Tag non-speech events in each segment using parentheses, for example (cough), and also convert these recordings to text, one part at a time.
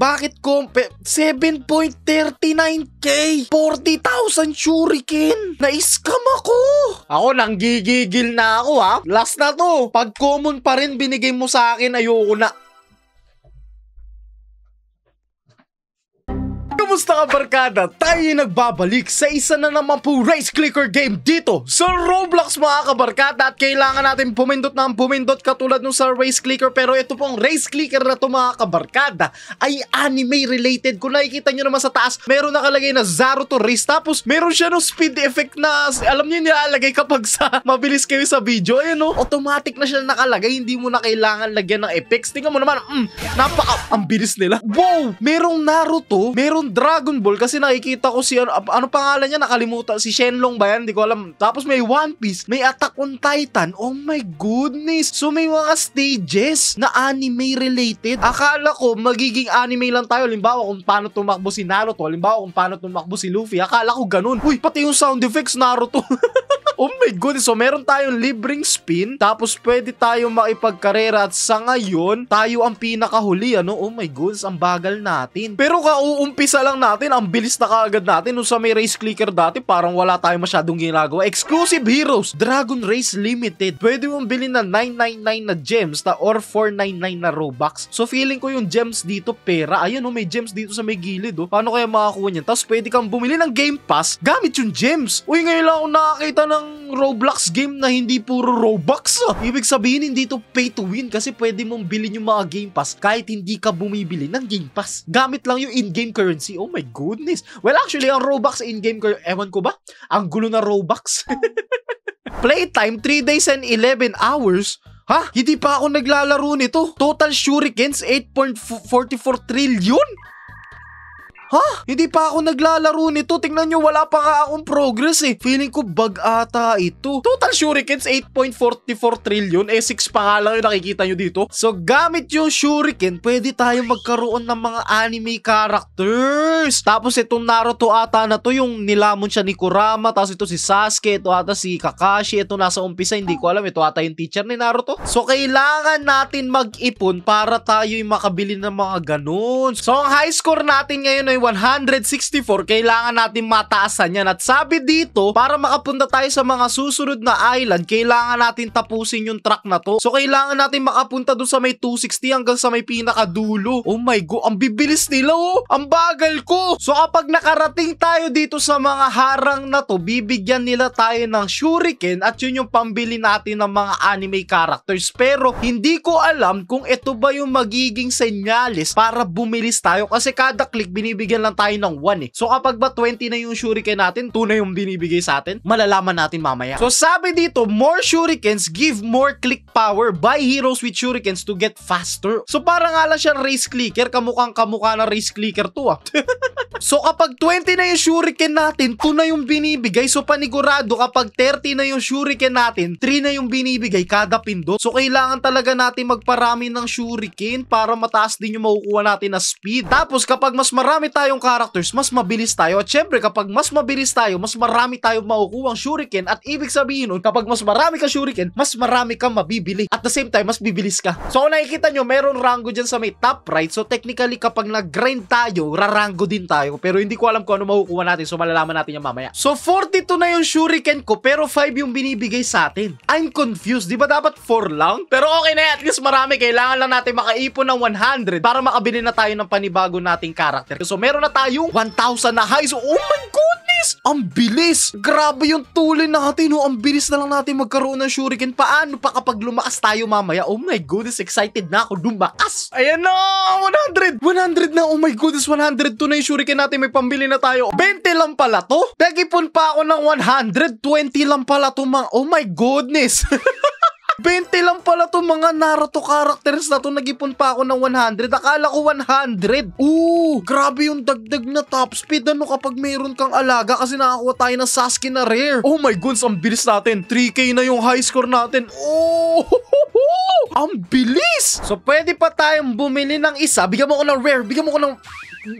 Bakit Compe? 7.39k! 40,000 shuriken! Na-scam ako! Ako, nanggigigil na ako ha. Last na to. Pag common pa rin binigay mo sa akin, ayoko na. Kumusta ka barkada? Tayo nagbabalik sa isa na naman po race clicker game dito sa Roblox mga kabarkada at kailangan natin pumindot na pumindot katulad nung sa race clicker pero ito pong race clicker na to mga kabarkada ay anime related kung nakikita nyo naman sa taas meron nakalagay na Zaro to race tapos meron siya no speed effect na alam nyo nilalagay kapag sa (laughs) mabilis kayo sa video ayun no automatic na siya nakalagay hindi mo na kailangan lagyan ng effects tingnan mo naman mm, napaka ang bilis nila wow merong Naruto merong Dragon Ball kasi nakikita ko si ano, ano pangalan niya nakalimutan si Shenlong ba yan? Hindi ko alam. Tapos may One Piece, may Attack on Titan. Oh my goodness. So may mga stages na anime related. Akala ko magiging anime lang tayo. Halimbawa kung paano tumakbo si Naruto, halimbawa kung paano tumakbo si Luffy. Akala ko ganun. Uy, pati yung sound effects Naruto. (laughs) Oh my god, so meron tayong libreng spin, tapos pwede tayong makipagkarera at sa ngayon, tayo ang pinakahuli, ano? Oh my god, ang bagal natin. Pero kauumpisa lang lang natin, ang bilis na kaagad natin nung sa may race clicker dati, parang wala tayo masyadong ginagawa. Exclusive Heroes, Dragon Race Limited. Pwede mong bilhin na 999 na gems na or 499 na Robux. So feeling ko yung gems dito pera. Ayun oh, may gems dito sa may gilid oh. Paano kaya makakuha niyan? Tapos pwede kang bumili ng Game Pass gamit yung gems. Uy, ngayon lang ako nakakita ng Roblox game na hindi puro Robux. Ah. Ibig sabihin hindi to pay to win kasi pwede mong bilhin yung mga Game Pass kahit hindi ka bumibili ng Game Pass. Gamit lang yung in-game currency Oh my goodness. Well, actually, ang Robux in-game ko, ewan ko ba? Ang gulo na Robux. (laughs) Playtime, 3 days and 11 hours? Ha? Hindi pa ako naglalaro nito. Total shurikens, 8.44 trillion? Ha? Hindi pa ako naglalaro nito. Tingnan nyo, wala pa ka akong progress eh. Feeling ko bug ata ito. Total shurikens, 8.44 trillion. Eh, 6 pa nga lang yung nakikita nyo dito. So, gamit yung shuriken, pwede tayo magkaroon ng mga anime characters. Tapos itong Naruto ata na to, yung nilamon siya ni Kurama. Tapos ito si Sasuke, ito ata si Kakashi. Ito nasa umpisa, hindi ko alam. Ito ata yung teacher ni Naruto. So, kailangan natin mag-ipon para tayo'y makabili ng mga ganun. So, ang high score natin ngayon ay 164, kailangan natin mataasan yan. At sabi dito, para makapunta tayo sa mga susunod na island, kailangan natin tapusin yung track na to. So, kailangan natin makapunta doon sa may 260 hanggang sa may pinakadulo. Oh my god, ang bibilis nila oh! Ang bagal ko! So, kapag nakarating tayo dito sa mga harang na to, bibigyan nila tayo ng shuriken at yun yung pambili natin ng mga anime characters. Pero, hindi ko alam kung ito ba yung magiging senyales para bumilis tayo kasi kada click binibigyan binibigyan lang tayo ng 1 eh. So kapag ba 20 na yung shuriken natin, 2 na yung binibigay sa atin, malalaman natin mamaya. So sabi dito, more shurikens give more click power by heroes with shurikens to get faster. So para nga lang siya race clicker, kamukhang kamukha na race clicker to ah. (laughs) so kapag 20 na yung shuriken natin, 2 na yung binibigay. So panigurado kapag 30 na yung shuriken natin, 3 na yung binibigay kada pindot. So kailangan talaga natin magparami ng shuriken para mataas din yung makukuha natin na speed. Tapos kapag mas marami tayo tayong characters, mas mabilis tayo. At syempre, kapag mas mabilis tayo, mas marami tayong makukuha ang shuriken. At ibig sabihin nun, kapag mas marami ka shuriken, mas marami kang mabibili. At the same time, mas bibilis ka. So, kung nakikita nyo, meron rango dyan sa may top right. So, technically, kapag nag-grind tayo, rarango din tayo. Pero hindi ko alam kung ano makukuha natin. So, malalaman natin yan mamaya. So, 42 na yung shuriken ko, pero 5 yung binibigay sa atin. I'm confused. Di ba dapat 4 lang? Pero okay na, at least marami. Kailangan lang natin makaipon ng 100 para makabili na tayo ng panibago nating character. So, meron meron na tayong 1,000 na highs. Oh my goodness! Ang bilis! Grabe yung tuloy natin. Oh. Ang bilis na lang natin magkaroon ng shuriken. Paano pa kapag lumakas tayo mamaya? Oh my goodness, excited na ako. Lumakas! Ayan na! 100! 100 na! Oh my goodness, 100 to na yung shuriken natin. May pambili na tayo. 20 lang pala to? Nagipon pa ako ng 100. 20 lang pala to, mga. Oh my goodness! (laughs) 20 lang pala to mga Naruto characters na to. Nagipon pa ako ng 100. Akala ko 100. Ooh, grabe yung dagdag na top speed. Ano kapag mayroon kang alaga kasi nakakuha tayo ng Sasuke na rare. Oh my gods, ang bilis natin. 3k na yung high score natin. Oh! (laughs) Ang bilis! So, pwede pa tayong bumili ng isa. Bigyan mo ko ng rare. Bigyan mo ko ng...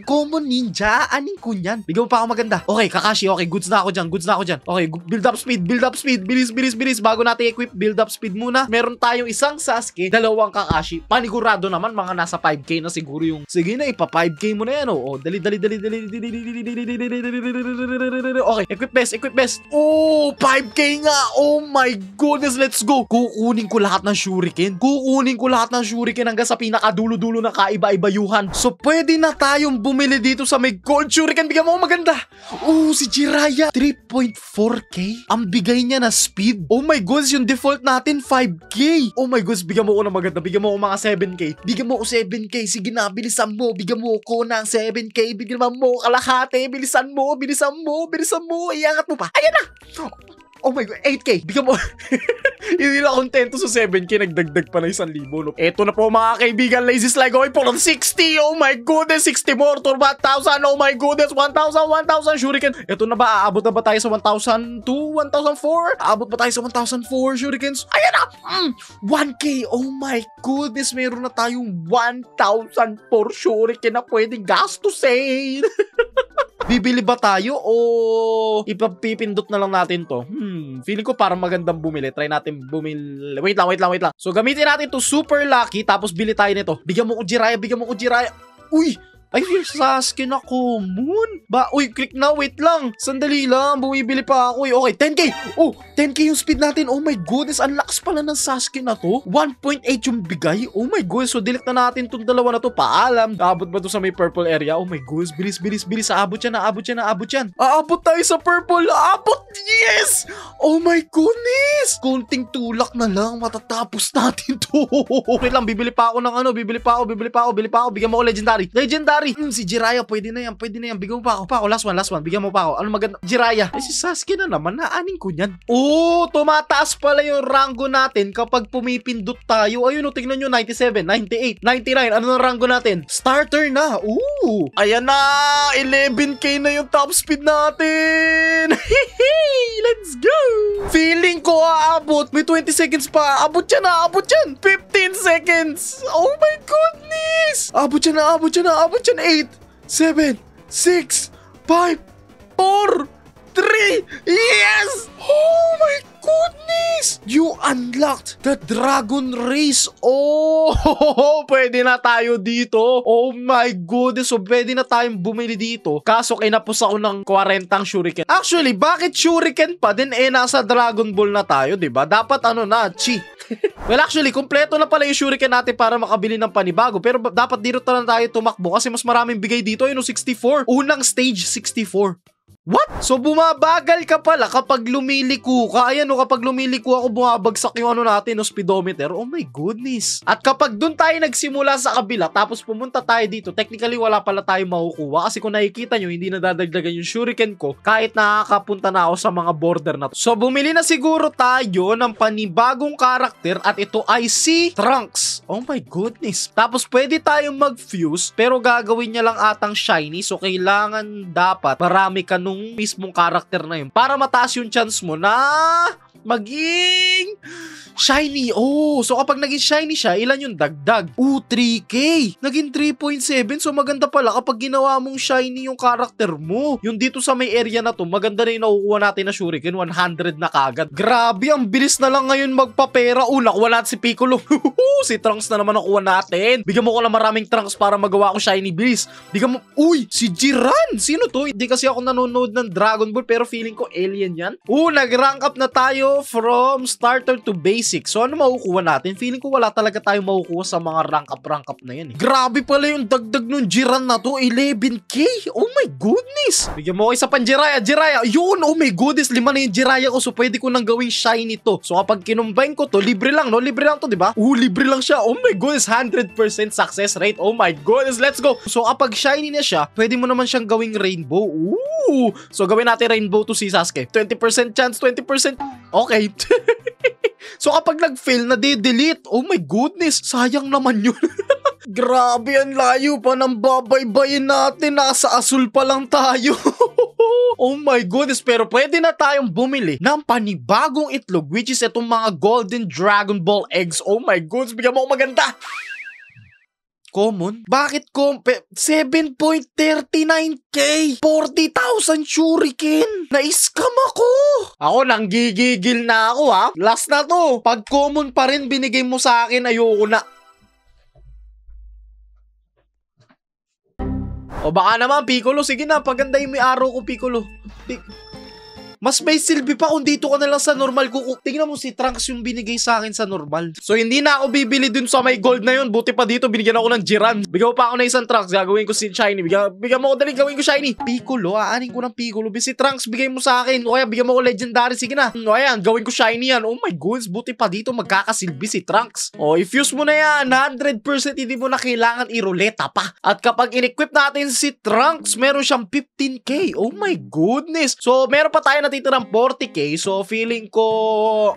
Common ninja? Aning kunyan? Bigyan mo pa ako maganda. Okay, Kakashi. Okay, goods na ako diyan. Goods na ako diyan. Okay, build up speed. Build up speed. Bilis, bilis, bilis. Bago natin equip, build up speed muna. Meron tayong isang Sasuke, dalawang Kakashi. Panigurado naman, mga nasa 5k na siguro yung... Sige na, ipa 5k mo na yan. Oh, dali, dali, dali, dali, dali, dali, dali, dali, dali, dali, dali, Okay, equip best, equip best. Oh, 5k nga. Oh my goodness, let's go. Kukunin ko lahat ng shuriken. Kukunin ko lahat ng shuriken hanggang sa pinakadulo-dulo na kaiba-ibayuhan. So, pwede na tayo yung bumili dito sa may gold shuriken. Bigyan mo maganda. Oh, si Jiraya. 3.4k? Ang bigay niya na speed. Oh my god, yung default natin 5k. Oh my god, bigyan mo ko na maganda. Bigyan mo ko mga 7k. Bigyan mo ko 7k. Sige na, bilisan mo. Bigyan mo ko ng 7k. Bigyan mo kalahate. Bilisan mo, bilisan mo, bilisan mo. Iangat mo pa. Ayan na! Oh my God, 8K! Di ka mo... (laughs) Hindi na kontento sa 7K, nagdagdag pa na 1,000, no? Eto na po mga kaibigan, Lazy Sly going for 60! Oh my goodness, 60 more, turbo 1,000! Oh my goodness, 1,000, 1,000, shuriken! Eto na ba, aabot na ba tayo sa 1,002, 1,004? Aabot ba tayo sa 1,004, shurikens? Ayan na! Mm, 1K! Oh my goodness, meron na tayong 1,004 shuriken na pwedeng gastusin! (laughs) Bibili ba tayo o ipapipindot na lang natin to? Hmm, feeling ko parang magandang bumili. Try natin bumili. Wait lang, wait lang, wait lang. So gamitin natin to super lucky tapos bili tayo nito. Bigyan mo ko Jiraya, bigyan mo ko Jiraya. Uy! Ay, Sasuke na Moon. Ba, uy, click na, wait lang. Sandali lang, bumibili pa ako Uy. Eh. Okay, 10k! Oh, 10k yung speed natin. Oh my goodness, ang lakas pala ng Sasuke na to. 1.8 yung bigay. Oh my goodness, so delete na natin tong dalawa na to. Paalam, abot ba to sa may purple area? Oh my goodness, bilis, bilis, bilis. Aabot yan, aabot yan, aabot yan. Aabot tayo sa purple. Aabot, yes! Oh my goodness! Kunting tulak na lang, matatapos natin to. (laughs) okay lang, bibili pa ako ng ano, bibili pa ako, bibili pa ako, bibili pa ako. Bigyan mo ako legendary. Legendary! pari. Mm, si Jiraya, pwede na yan, pwede na yan. Bigyan mo pa ako, pa ako. Last one, last one. Bigyan mo pa ako. Ano maganda? Jiraya. Ay, si Sasuke na naman. Naanin ko niyan. Oo, oh, tumataas pala yung rango natin kapag pumipindot tayo. Ayun, oh, tingnan nyo, 97, 98, 99. Ano na rango natin? Starter na. Ooh. Ayan na, 11k na yung top speed natin. (laughs) Let's go! Feeling ko aabot. May 20 seconds pa. Aabot yan, ah, aabot yan. 15 seconds. Oh my goodness! Aabot yan, ah, aabot yan, ah, aabot yan. 8, 7, 6, 5, 4, 3! Yes! Oh my goodness! You unlocked the Dragon Race! Oh! (laughs) Pwede na tayo dito! Oh my goodness! So, pwede na tayong bumili dito. Kaso, kinapos ako ng 40 shuriken. Actually, bakit shuriken pa din? Eh, nasa Dragon Ball na tayo, ba? Diba? Dapat ano na, chi. (laughs) well, actually, kompleto na pala yung shuriken natin para makabili ng panibago. Pero dapat dito na tayo tumakbo kasi mas maraming bigay dito. Yun, 64. Unang stage, 64. What? So bumabagal ka pala kapag lumiliko ka. Ayan o, kapag lumiliko ako, bumabagsak yung ano natin, no, speedometer. Oh my goodness. At kapag dun tayo nagsimula sa kabila, tapos pumunta tayo dito, technically wala pala tayo makukuha. Kasi kung nakikita nyo, hindi nadadagdagan yung shuriken ko kahit nakakapunta na ako sa mga border na to. So bumili na siguro tayo ng panibagong karakter at ito ay si Trunks. Oh my goodness. Tapos pwede tayong mag-fuse pero gagawin niya lang atang shiny so kailangan dapat marami ka nung mismong character na yun para mataas yung chance mo na maging Shiny! Oh, so kapag naging shiny siya, ilan yung dagdag? Oh, 3K! Naging 3.7, so maganda pala kapag ginawa mong shiny yung karakter mo. Yung dito sa may area na to, maganda na yung nakukuha natin na shuriken, 100 na kagad. Grabe, ang bilis na lang ngayon magpapera. Oh, nakuha natin si Piccolo. (laughs) si Trunks na naman nakuha natin. Bigyan mo ko lang maraming Trunks para magawa ko shiny bilis. Bigyan mo, uy, si Jiran! Sino to? Hindi kasi ako nanonood ng Dragon Ball pero feeling ko alien yan. Oh, nag-rank up na tayo from starter to base basic. So ano makukuha natin? Feeling ko wala talaga tayong makukuha sa mga rank up rank up na yan eh. Grabe pala yung dagdag nung Jiran na to. 11k? Oh my goodness! Bigyan mo ko isa pang Jiraya. Jiraya! Yun! Oh my goodness! Lima na yung Jiraya ko. So pwede ko nang gawin shiny to. So kapag kinumbine ko to, libre lang no? Libre lang to, di ba? Oh, libre lang siya. Oh my goodness! 100% success rate. Oh my goodness! Let's go! So kapag shiny na siya, pwede mo naman siyang gawing rainbow. Ooh! So gawin natin rainbow to si Sasuke. 20% chance, 20% Okay. (laughs) So kapag nag-fail, nade-delete. Oh my goodness, sayang naman yun. (laughs) Grabe ang layo pa ng babaybayin natin. Nasa asul pa lang tayo. (laughs) oh my goodness, pero pwede na tayong bumili ng panibagong itlog which is itong mga Golden Dragon Ball eggs. Oh my goodness, bigyan mo maganda. Common? Bakit common? 7.39k! 40,000 shuriken! Na-scam ako! Ako, nanggigigil na ako ha. Last na to. Pag common pa rin binigay mo sa akin, ayoko na. O baka naman, Piccolo. Sige na, pagandahin mo yung araw ko, Piccolo. Piccolo. Mas may silbi pa kung dito ka na lang sa normal ko. Tingnan mo si Trunks yung binigay sa akin sa normal. So hindi na ako bibili dun sa may gold na yun. Buti pa dito binigyan ako ng Jiran. Bigyan pa ako na isang Trunks. Gagawin ko si Shiny. Bigyan, bigyan mo ako dali. Gawin ko Shiny. Piccolo. Aanin ko ng Piccolo. Si Trunks bigay mo sa akin. O kaya bigyan mo ako Legendary. Sige na. O ayan. Gawin ko Shiny yan. Oh my goodness. Buti pa dito magkakasilbi si Trunks. O ifuse mo na yan. 100% hindi mo na kailangan iruleta pa. At kapag in-equip natin si Trunks, meron siyang 15k. Oh my goodness. So meron pa tayo na natitirang 40k so feeling ko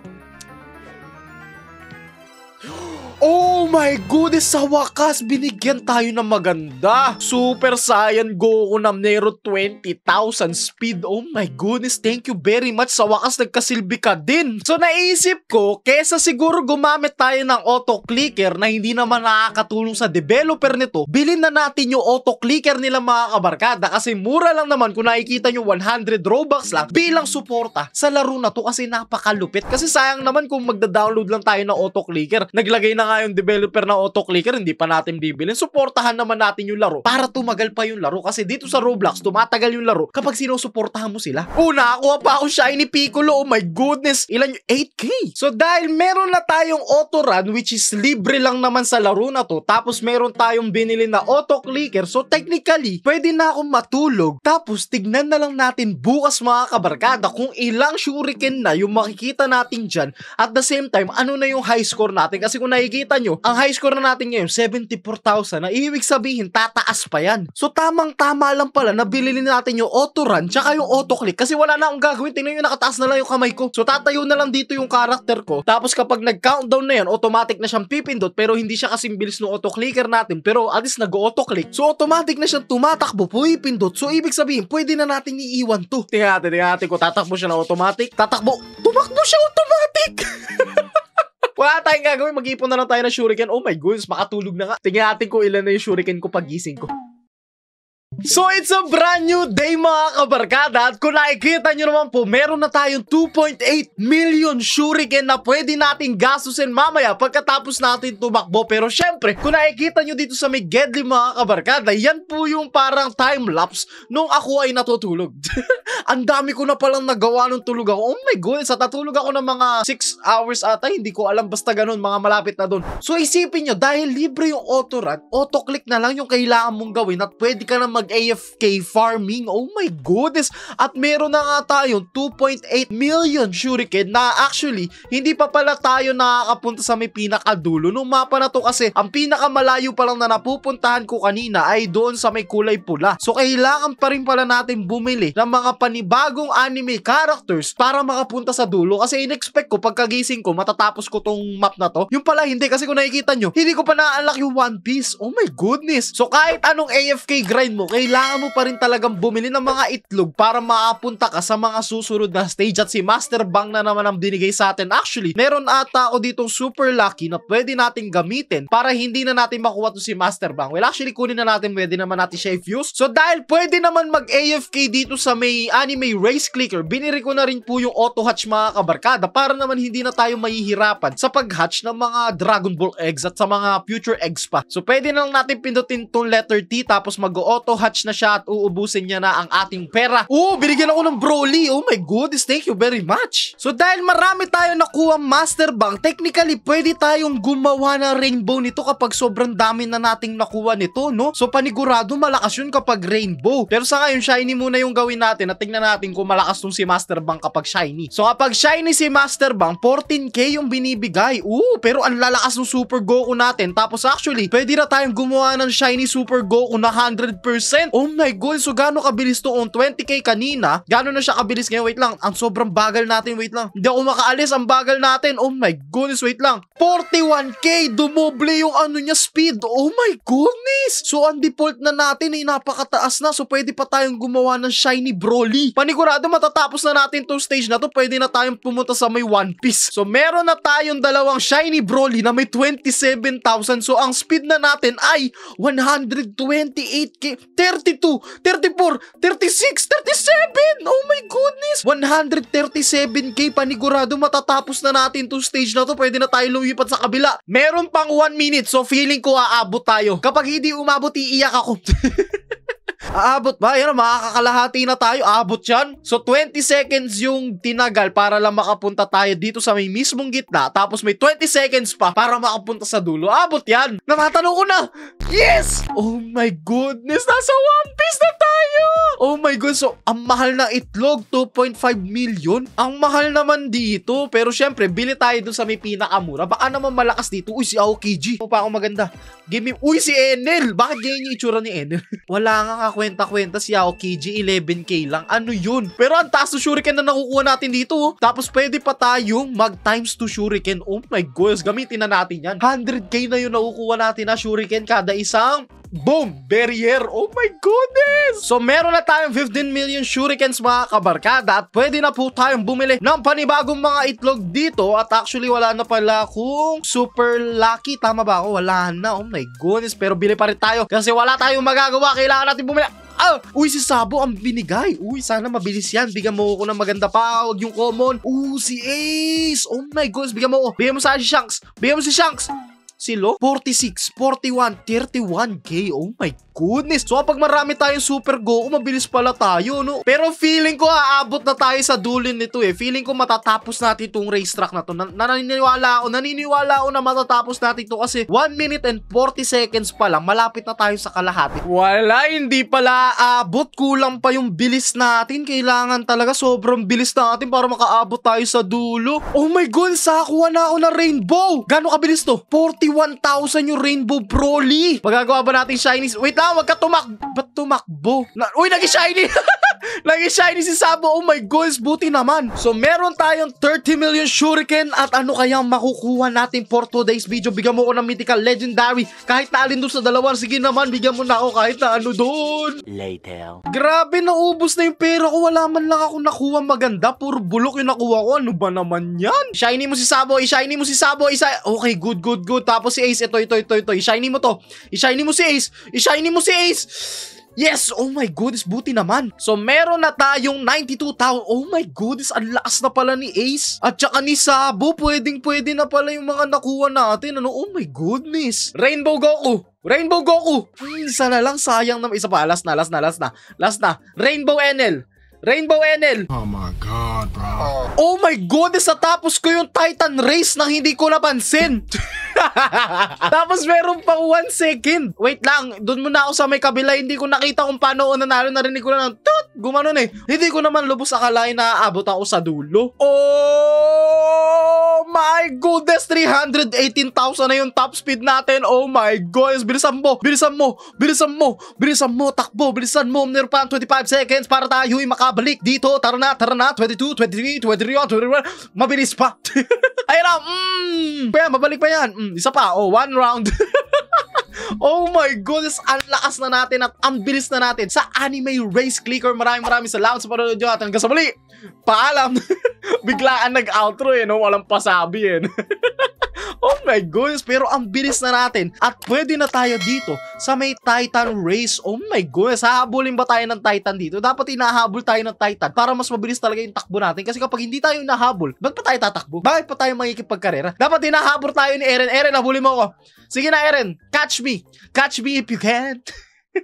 Oh my goodness, sa wakas, binigyan tayo ng maganda. Super Saiyan Goku Namnero 20,000 speed. Oh my goodness, thank you very much. Sa wakas, nagkasilbi ka din. So naisip ko, kesa siguro gumamit tayo ng auto-clicker na hindi naman nakakatulong sa developer nito, bilhin na natin yung auto-clicker nila mga kabarkada kasi mura lang naman kung nakikita nyo 100 Robux lang bilang suporta sa laro na to kasi napakalupit. Kasi sayang naman kung magda-download lang tayo ng auto-clicker. Naglagay na nga nga yung developer ng auto-clicker, hindi pa natin bibilin. Suportahan naman natin yung laro para tumagal pa yung laro. Kasi dito sa Roblox, tumatagal yung laro kapag sinusuportahan mo sila. Una, ako pa ako Shiny Piccolo. Oh my goodness, ilan yung 8K. So dahil meron na tayong auto run which is libre lang naman sa laro na to. Tapos meron tayong binili na auto clicker. So technically, pwede na akong matulog. Tapos tignan na lang natin bukas mga kabarkada kung ilang shuriken na yung makikita natin dyan. At the same time, ano na yung high score natin. Kasi kung nakikita Nakikita nyo, ang high score na natin ngayon, 74,000 na ibig sabihin, tataas pa yan. So tamang-tama lang pala na bilhin natin yung auto run tsaka yung auto click kasi wala na akong gagawin. Tingnan nyo, nakataas na lang yung kamay ko. So tatayo na lang dito yung character ko. Tapos kapag nag-countdown na yan, automatic na siyang pipindot pero hindi siya kasing bilis ng auto clicker natin. Pero at least nag-auto click. So automatic na siyang tumatakbo, pipindot. So ibig sabihin, pwede na natin iiwan to. Tingnan natin, tingnan natin kung tatakbo siya na automatic. Tatakbo, tumakbo siya automatic! (laughs) Wala tayong gagawin. Mag-ipon na lang tayo ng shuriken. Oh my goodness, makatulog na nga. Tingnan natin kung ilan na yung shuriken ko pagising ko. So it's a brand new day mga kabarkada at kung nakikita nyo naman po meron na tayong 2.8 million shuriken na pwede nating gastusin mamaya pagkatapos natin tumakbo pero syempre kung nakikita nyo dito sa may Gedli mga kabarkada yan po yung parang time lapse nung ako ay natutulog. (laughs) Ang dami ko na palang nagawa nung tulog ako. Oh my god, sa tatulog ako ng mga 6 hours ata hindi ko alam basta ganun mga malapit na doon. So isipin nyo dahil libre yung auto run, auto click na lang yung kailangan mong gawin at pwede ka na mag mag-AFK farming. Oh my goodness! At meron na nga tayong 2.8 million shuriken na actually, hindi pa pala tayo nakakapunta sa may pinakadulo ng mapa na to kasi ang pinakamalayo pa lang na napupuntahan ko kanina ay doon sa may kulay pula. So kailangan pa rin pala natin bumili ng mga panibagong anime characters para makapunta sa dulo kasi inexpect ko pagkagising ko matatapos ko tong map na to. Yung pala hindi kasi kung nakikita nyo, hindi ko pa na-unlock yung One Piece. Oh my goodness! So kahit anong AFK grind mo, kailangan mo pa rin talagang bumili ng mga itlog para maapunta ka sa mga susunod na stage at si Master Bang na naman ang binigay sa atin. Actually, meron ata ako dito super lucky na pwede nating gamitin para hindi na natin makuha to si Master Bang. Well, actually, kunin na natin. Pwede naman natin siya i-fuse. So, dahil pwede naman mag-AFK dito sa may anime race clicker, biniri ko na rin po yung auto-hatch mga kabarkada para naman hindi na tayo mahihirapan sa pag-hatch ng mga Dragon Ball eggs at sa mga future eggs pa. So, pwede na lang natin pindutin tong letter T tapos mag-auto-hatch hatch na siya at uubusin niya na ang ating pera. Oh, binigyan ako ng Broly. Oh my goodness, thank you very much. So dahil marami tayo nakuha Master Bank, technically pwede tayong gumawa ng rainbow nito kapag sobrang dami na nating nakuha nito, no? So panigurado malakas yun kapag rainbow. Pero sa ngayon, shiny muna yung gawin natin at tingnan natin kung malakas tong si Master Bank kapag shiny. So kapag shiny si Master Bank, 14k yung binibigay. Oh, pero ang lalakas ng Super Goku natin. Tapos actually, pwede na tayong gumawa ng shiny Super Goku na 100% Oh my god, so gaano kabilis to on 20k kanina? Gaano na siya kabilis ngayon? Wait lang, ang sobrang bagal natin, wait lang. Hindi ako makaalis, ang bagal natin. Oh my goodness, wait lang. 41k, dumoble yung ano niya speed. Oh my goodness! So ang default na natin ay eh, napakataas na. So pwede pa tayong gumawa ng shiny Broly. Panigurado matatapos na natin tong stage na to. Pwede na tayong pumunta sa may One Piece. So meron na tayong dalawang shiny Broly na may 27,000. So ang speed na natin ay 128k. 32, 34, 36, 37! Oh my goodness! 137k panigurado matatapos na natin to stage na to. Pwede na tayo lumipat sa kabila. Meron pang 1 minute so feeling ko aabot tayo. Kapag hindi umabot, iiyak ako. (laughs) Aabot ba? Yan, makakakalahati na tayo. Aabot yan. So, 20 seconds yung tinagal para lang makapunta tayo dito sa may mismong gitna. Tapos may 20 seconds pa para makapunta sa dulo. Aabot yan. Natatanong ko na. Yes! Oh my goodness. Nasa One Piece na tayo. Oh my god. So, ang mahal na itlog. 2.5 million. Ang mahal naman dito. Pero syempre, bili tayo dun sa may pinakamura. Baka naman malakas dito. Uy, si Aokiji. pa ako maganda. Give me... Uy, si Enel. Bakit ganyan yung itsura ni Enel? (laughs) Wala nga ako kwenta-kwenta si Aokiji 11k lang. Ano yun? Pero ang taas ng shuriken na nakukuha natin dito. Oh. Tapos pwede pa tayong mag times 2 shuriken. Oh my gosh, gamitin na natin yan. 100k na yun nakukuha natin na shuriken kada isang Boom! Barrier! Oh my goodness! So meron na tayong 15 million shurikens mga kabarkada at pwede na po tayong bumili ng panibagong mga itlog dito at actually wala na pala kung super lucky. Tama ba ako? Wala na. Oh my goodness. Pero bili pa rin tayo kasi wala tayong magagawa. Kailangan natin bumili. Ah! Uy, si Sabo ang binigay. Uy, sana mabilis yan. Bigyan mo ko ng maganda pa. Huwag yung common. Uy, si Ace. Oh my goodness. Bigyan mo ko. Bigyan mo sa si Shanks. Bigyan mo si Shanks silo, 46, 41, 31k. Oh my goodness. So, pag marami tayong Super Go, mabilis pala tayo, no? Pero feeling ko aabot na tayo sa dulin nito, eh. Feeling ko matatapos natin itong racetrack na to. Na naniniwala ako, naniniwala ako na matatapos natin to kasi 1 minute and 40 seconds pa lang, malapit na tayo sa kalahati. Wala, hindi pala aabot. Kulang pa yung bilis natin. Kailangan talaga sobrang bilis natin para makaabot tayo sa dulo. Oh my god, sakuha na ako na rainbow! Gano'ng kabilis to? 40 41,000 yung Rainbow Broly. Magagawa ba natin shinies? Wait lang, wag ka tumak... Ba't tumakbo? Na Uy, naging shiny! (laughs) naging shiny si Sabo. Oh my gosh, buti naman. So, meron tayong 30 million shuriken at ano kaya makukuha natin for today's video. Bigyan mo ko ng mythical legendary. Kahit na alin doon sa dalawa, sige naman, bigyan mo na ako kahit na ano doon. Later. Grabe, naubos na yung pera ko. Wala man lang ako nakuha maganda. Puro bulok yung nakuha ko. Ano ba naman yan? Shiny mo si Sabo, i-shiny mo si Sabo, isa... Okay, good, good, good. Tapos si Ace, ito, ito, ito, ito. I-shiny mo to. I-shiny mo si Ace. I-shiny mo si Ace. Yes! Oh my goodness, buti naman. So, meron na tayong 92,000. Oh my goodness, ang lakas na pala ni Ace. At saka ni Sabo, pwedeng-pwede na pala yung mga nakuha natin. Ano? Oh my goodness. Rainbow Goku! Rainbow Goku! Hmm, isa na lang, sayang naman. Isa pa, last na, last na, last na. Last na, Rainbow NL. Rainbow NL. Oh my God, bro. Oh my goodness, natapos ko yung Titan Race nang hindi ko napansin. (laughs) (laughs) Tapos meron pang one second. Wait lang, doon muna ako sa may kabila. Hindi ko nakita kung paano ako nanalo. Narinig ko lang, ng tut! Gumanon eh. Hindi ko naman lubos akalain na aabot ako sa dulo. Oh my goodness! 318,000 na yung top speed natin. Oh my goodness! Bilisan mo! Bilisan mo! Bilisan mo! Bilisan mo! Takbo! Bilisan mo! Meron pa 25 seconds para tayo ay makabalik dito. Tara na! Tara na! 22, 23, 23, 21, 21. Mabilis pa! (laughs) Ayun na! Mm! Kaya mabalik pa yan. Mm isa pa. Oh, one round. (laughs) Oh my goodness, ang lakas na natin at ang bilis na natin sa anime race clicker. Maraming maraming salamat sa panonood nyo at hanggang sa muli. Paalam, (laughs) biglaan nag-outro eh, no? walang pasabi eh. (laughs) oh my goodness, pero ang bilis na natin. At pwede na tayo dito sa may Titan race. Oh my goodness, hahabulin ba tayo ng Titan dito? Dapat inahabol tayo ng Titan para mas mabilis talaga yung takbo natin. Kasi kapag hindi tayo inahabol, ba't pa tayo tatakbo? Bakit pa tayo magkikipagkarera? Dapat inahabol tayo ni Eren. Eren, habulin mo ako. Sige na Eren, catch me. Catch me if you can. (laughs)